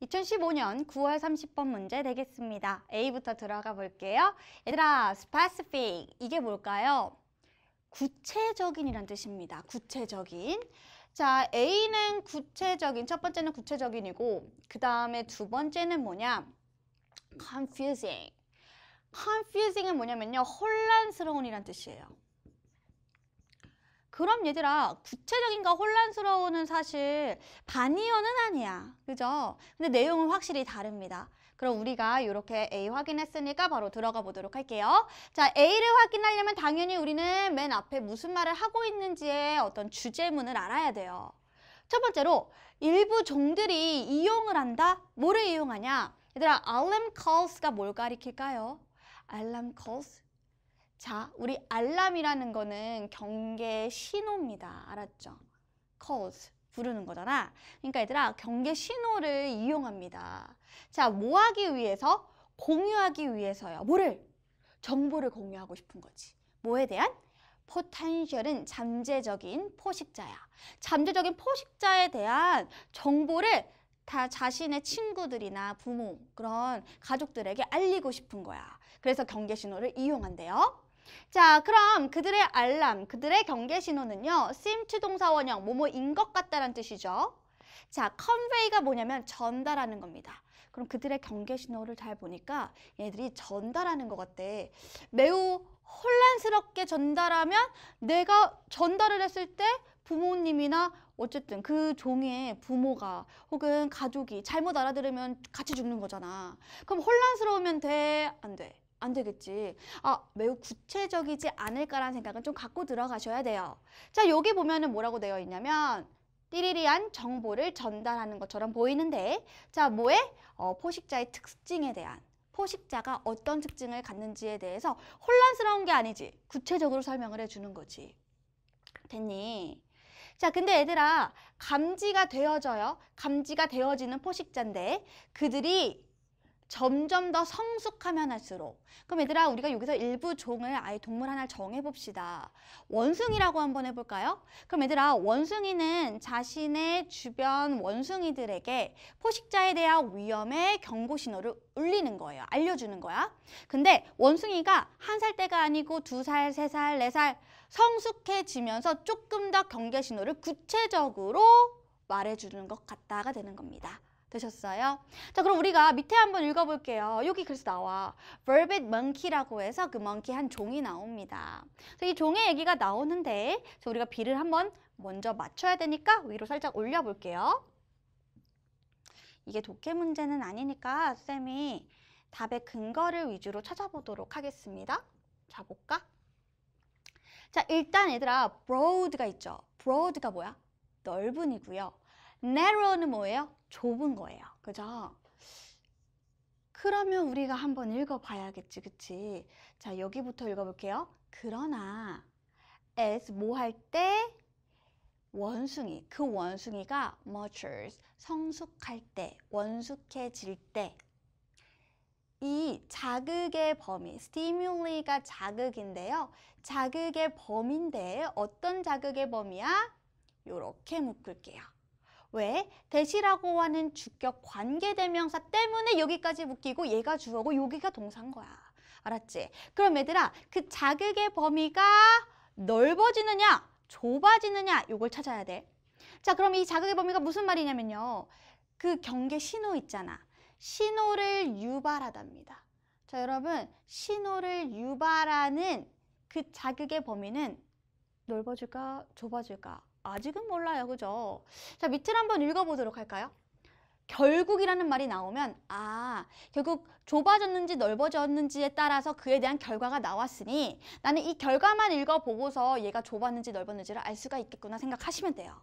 2015년 9월 30번 문제 되겠습니다. A부터 들어가 볼게요. 얘들아, specific 이게 뭘까요? 구체적인이란 뜻입니다. 구체적인. 자, A는 구체적인, 첫 번째는 구체적인이고 그 다음에 두 번째는 뭐냐? confusing. confusing은 뭐냐면요. 혼란스러운이란 뜻이에요. 그럼 얘들아 구체적인가 혼란스러운은 사실 반이어는 아니야. 그죠? 근데 내용은 확실히 다릅니다. 그럼 우리가 이렇게 A 확인했으니까 바로 들어가 보도록 할게요. 자, A를 확인하려면 당연히 우리는 맨 앞에 무슨 말을 하고 있는지의 어떤 주제문을 알아야 돼요. 첫 번째로 일부 종들이 이용을 한다? 뭐를 이용하냐? 얘들아, 알람 calls가 뭘 가리킬까요? 알람 calls? 자, 우리 알람이라는 거는 경계 신호입니다. 알았죠? calls, 부르는 거잖아. 그러니까 얘들아, 경계 신호를 이용합니다. 자, 뭐 하기 위해서? 공유하기 위해서요. 뭐를? 정보를 공유하고 싶은 거지. 뭐에 대한? 포텐셜은 잠재적인 포식자야. 잠재적인 포식자에 대한 정보를 다 자신의 친구들이나 부모, 그런 가족들에게 알리고 싶은 거야. 그래서 경계 신호를 이용한대요. 자, 그럼 그들의 알람, 그들의 경계 신호는요. seem to 동사 원형, 뭐뭐인 것 같다라는 뜻이죠. 자, convey가 뭐냐면 전달하는 겁니다. 그럼 그들의 경계 신호를 잘 보니까 얘들이 전달하는 것 같대. 매우 혼란스럽게 전달하면 내가 전달을 했을 때 부모님이나 어쨌든 그 종의 부모가 혹은 가족이 잘못 알아들으면 같이 죽는 거잖아. 그럼 혼란스러우면 돼? 안 돼? 안 되겠지. 아, 매우 구체적이지 않을까라는 생각은 좀 갖고 들어가셔야 돼요. 자, 여기 보면은 뭐라고 되어 있냐면 띠리리한 정보를 전달하는 것처럼 보이는데 자, 뭐에? 어, 포식자의 특징에 대한 포식자가 어떤 특징을 갖는지에 대해서 혼란스러운 게 아니지. 구체적으로 설명을 해주는 거지. 됐니? 자, 근데 얘들아 감지가 되어져요. 감지가 되어지는 포식자인데 그들이 점점 더 성숙하면 할수록 그럼 얘들아 우리가 여기서 일부 종을 아예 동물 하나를 정해봅시다. 원숭이라고 한번 해볼까요? 그럼 얘들아 원숭이는 자신의 주변 원숭이들에게 포식자에 대한 위험의 경고 신호를 울리는 거예요. 알려주는 거야. 근데 원숭이가 한 살 때가 아니고 두 살, 세 살, 네 살 성숙해지면서 조금 더 경계 신호를 구체적으로 말해주는 것 같다가 되는 겁니다. 되셨어요? 자, 그럼 우리가 밑에 한번 읽어볼게요. 여기 글씨 나와. Vervet monkey라고 해서 그 monkey 한 종이 나옵니다. 이 종의 얘기가 나오는데 우리가 비를 한번 먼저 맞춰야 되니까 위로 살짝 올려볼게요. 이게 독해 문제는 아니니까 쌤이 답의 근거를 위주로 찾아보도록 하겠습니다. 자, 볼까? 자, 일단 얘들아, broad가 있죠. broad가 뭐야? 넓은이고요. narrow는 뭐예요? 좁은 거예요. 그죠? 그러면 우리가 한번 읽어봐야겠지, 그치? 자, 여기부터 읽어볼게요. 그러나, as 뭐 할 때? 원숭이, 그 원숭이가 matures, 성숙할 때, 원숙해질 때. 이 자극의 범위, stimuli가 자극인데요. 자극의 범위인데 어떤 자극의 범위야? 이렇게 묶을게요. 왜? 대시라고 하는 주격 관계대명사 때문에 여기까지 묶이고 얘가 주어고 여기가 동사인 거야. 알았지? 그럼 얘들아 그 자극의 범위가 넓어지느냐 좁아지느냐 이걸 찾아야 돼. 자 그럼 이 자극의 범위가 무슨 말이냐면요. 그 경계 신호 있잖아. 신호를 유발하답니다. 자 여러분 신호를 유발하는 그 자극의 범위는 넓어질까 좁아질까 아직은 몰라요. 그죠? 자, 밑을 한번 읽어보도록 할까요? 결국이라는 말이 나오면 아 결국 좁아졌는지 넓어졌는지에 따라서 그에 대한 결과가 나왔으니 나는 이 결과만 읽어보고서 얘가 좁았는지 넓었는지를 알 수가 있겠구나 생각하시면 돼요.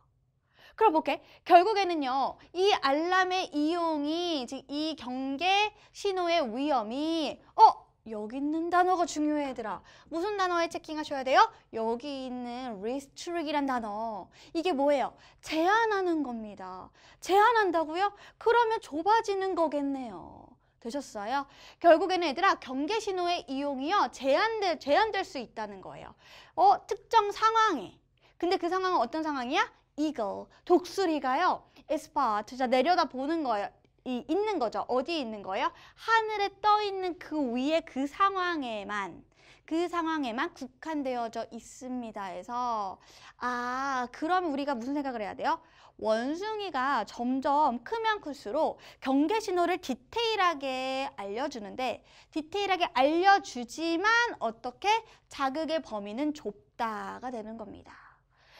그럼 볼게. 결국에는요. 이 알람의 이용이 즉 이 경계 신호의 위험이 어 여기 있는 단어가 중요해 얘들아 무슨 단어에 체킹하셔야 돼요? 여기 있는 restrict이란 단어 이게 뭐예요? 제한하는 겁니다 제한한다고요? 그러면 좁아지는 거겠네요 되셨어요? 결국에는 얘들아 경계 신호의 이용이요 제한될 제한될 수 있다는 거예요 어 특정 상황에 근데 그 상황은 어떤 상황이야? 이거 독수리가요 에스파 진짜 내려다보는 거예요 이 있는 거죠. 어디 있는 거예요? 하늘에 떠 있는 그 위에 그 상황에만 그 상황에만 국한되어져 있습니다. 해서 아, 그럼 우리가 무슨 생각을 해야 돼요? 원숭이가 점점 크면 클수록 경계 신호를 디테일하게 알려주는데 디테일하게 알려주지만 어떻게 자극의 범위는 좁다가 되는 겁니다.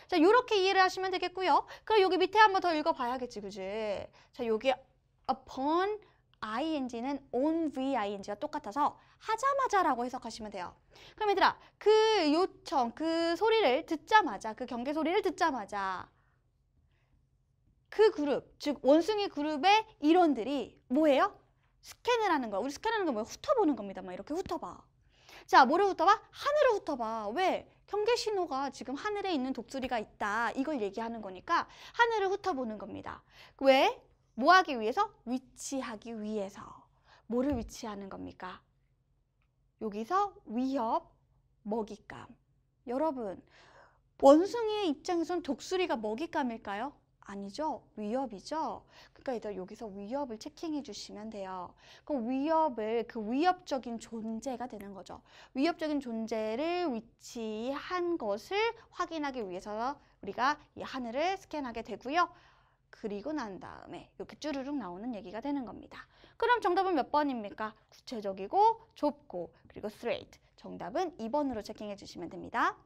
자, 요렇게 이해를 하시면 되겠고요. 그럼 여기 밑에 한번 더 읽어봐야겠지, 그지? 자, 여기 upon ing는 on ving가 똑같아서 하자마자라고 해석하시면 돼요. 그럼 얘들아 그 요청, 그 소리를 듣자마자 그 경계 소리를 듣자마자 그 그룹, 즉 원숭이 그룹의 일원들이 뭐예요? 스캔을 하는 거야. 우리 스캔하는 거 뭐야? 훑어보는 겁니다. 막 이렇게 훑어봐. 자, 뭐를 훑어봐? 하늘을 훑어봐. 왜? 경계 신호가 지금 하늘에 있는 독수리가 있다. 이걸 얘기하는 거니까 하늘을 훑어보는 겁니다. 왜? 뭐 하기 위해서? 위치하기 위해서. 뭐를 위치하는 겁니까? 여기서 위협, 먹잇감. 여러분, 원숭이의 입장에선 독수리가 먹잇감일까요? 아니죠. 위협이죠. 그러니까 여기서 위협을 체킹해 주시면 돼요. 그럼 위협을 그 위협적인 존재가 되는 거죠. 위협적인 존재를 위치한 것을 확인하기 위해서 우리가 이 하늘을 스캔하게 되고요. 그리고 난 다음에 이렇게 쭈르륵 나오는 얘기가 되는 겁니다. 그럼 정답은 몇 번입니까? 구체적이고 좁고 그리고 straight. 정답은 2번으로 체킹해 주시면 됩니다.